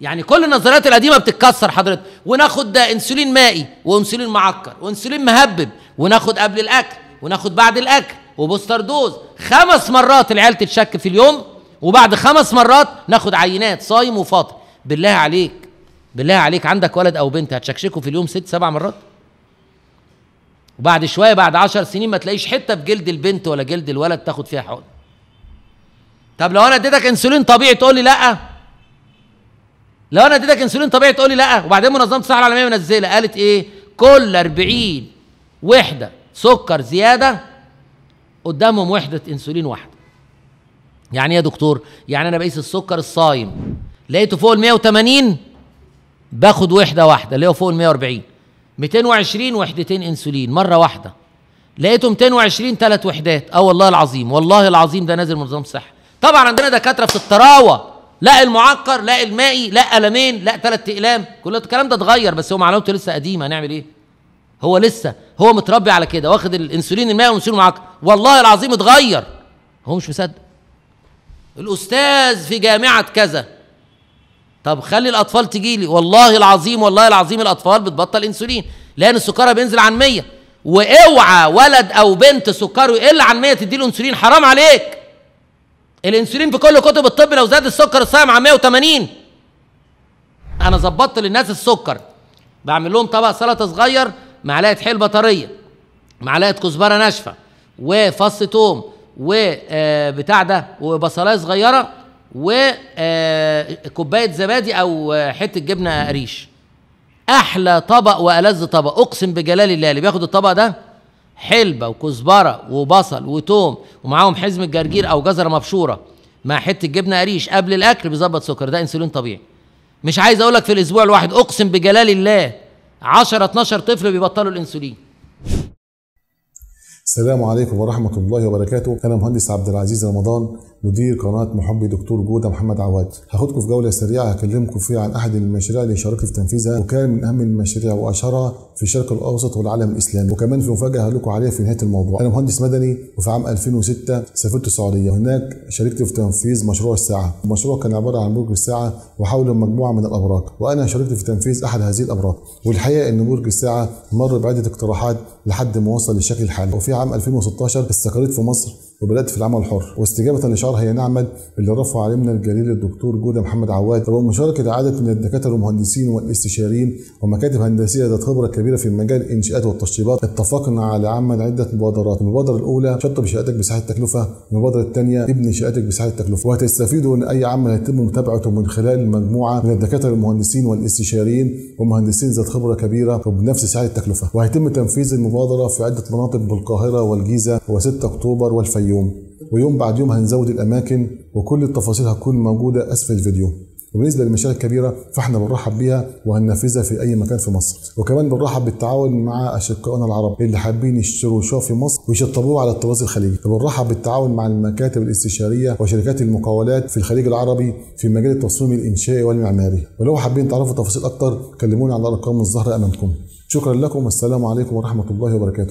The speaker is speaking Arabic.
يعني كل النظريات القديمه بتتكسر حضرتك وناخد ده انسولين مائي وانسولين معكر وانسولين مهبب وناخد قبل الاكل وناخد بعد الاكل وبوستر دوز خمس مرات العيال تتشك في اليوم وبعد خمس مرات ناخد عينات صايم وفاطر بالله عليك بالله عليك عندك ولد او بنت هتشكشكوا في اليوم ست سبع مرات وبعد شويه بعد عشر سنين ما تلاقيش حته في جلد البنت ولا جلد الولد تاخد فيها حقن طب لو انا اديتك انسولين طبيعي تقول لي لا لو انا اديتك انسولين طبيعي تقول لي لا وبعدين منظمه الصحه العالميه منزله قالت ايه كل 40 وحده سكر زياده قدامهم وحده انسولين واحده يعني ايه يا دكتور يعني انا بقيس السكر الصايم لقيته فوق ال 180 باخد وحده واحده اللي هو فوق ال 140 220 وحدتين انسولين مره واحده لقيته 220 ثلاث وحدات اه والله العظيم والله العظيم ده نازل منظمه الصحه طبعا عندنا دكاتره في التراوه لا المعقر لا المائي لا قلمين لا ثلاث اقلام كل الكلام ده اتغير بس هو معلومته لسه قديمه هنعمل ايه هو لسه هو متربي على كده واخد الانسولين المائي والانسولين المعقر والله العظيم اتغير هو مش مصدق الاستاذ في جامعه كذا طب خلي الاطفال تجي لي والله العظيم والله العظيم الاطفال بتبطل انسولين لان السكر بينزل عن 100 واوعى ولد او بنت سكره يقل عن 100 تديله انسولين حرام عليك الانسولين في كل كتب الطب لو زاد السكر الصايم على 180 انا ظبطت للناس السكر بعمل لهم طبق سلطه صغير معلقه حيل بطاريه معلقه كزبره ناشفه وفص توم وبتاع آه، ده وبصلايه صغيره وكوبايه آه، زبادي او آه، حته جبنه قريش احلى طبق والذ طبق اقسم بجلال الله اللي بياخد الطبق ده حلبه وكزبره وبصل وتوم ومعاهم حزم الجرجير او جزره مبشوره مع حته جبنه قريش قبل الاكل بيظبط سكر ده انسولين طبيعي مش عايز اقول لك في الاسبوع الواحد اقسم بجلال الله 10 12 طفل بيبطلوا الانسولين السلام عليكم ورحمة الله وبركاته أنا مهندس عبد العزيز رمضان مدير قناه محبي دكتور جوده محمد عواد هاخدكم في جوله سريعه هكلمكم فيها عن احد المشاريع اللي شاركت في تنفيذها وكان من اهم المشاريع واشهرها في الشرق الاوسط والعالم الاسلامي وكمان في مفاجاه هقول لكم عليها في نهايه الموضوع انا مهندس مدني وفي عام 2006 سافرت السعوديه وهناك شاركت في تنفيذ مشروع الساعه المشروع كان عباره عن برج الساعه وحوله مجموعه من الابراج وانا شاركت في تنفيذ احد هذه الابراج والحقيقه ان برج الساعه مر بعده اقتراحات لحد ما وصل للشكل الحالي وفي عام 2016 استقريت في مصر وبدات في العمل الحر واستجابه هي نعمل اللي رفع علمنا الجليل الدكتور جوده محمد عواد وبمشاركه عدد من الدكاتره والمهندسين والاستشاريين ومكاتب هندسيه ذات خبره كبيره في مجال الانشاءات والتشطيبات اتفقنا على عمل عده مبادرات المبادره الاولى شطب بشهادتك بسعه التكلفه المبادره الثانيه ابني شهادتك بسعه التكلفه وهتستفيدوا ان اي عمل هيتم متابعته من خلال مجموعه من الدكاتره والمهندسين والاستشاريين ومهندسين ذات خبره كبيره وبنفس سعر التكلفه وهيتم تنفيذ المبادره في عده مناطق بالقاهره والجيزه و6 اكتوبر والفيوم يوم ويوم بعد يوم هنزود الاماكن وكل التفاصيل هتكون موجوده اسفل الفيديو وبالنسبه للمشاريع الكبيره فاحنا بنرحب بيها وهننفذها في اي مكان في مصر وكمان بنرحب بالتعاون مع اشقائنا العرب اللي حابين يشتروا شقق في مصر ويشطبوه على الطراز الخليجي وبنرحب بالتعاون مع المكاتب الاستشاريه وشركات المقاولات في الخليج العربي في مجال التصميم الانشائي والمعماري ولو حابين تعرفوا تفاصيل اكتر كلمونا على الارقام الظاهره امامكم شكرا لكم والسلام عليكم ورحمه الله وبركاته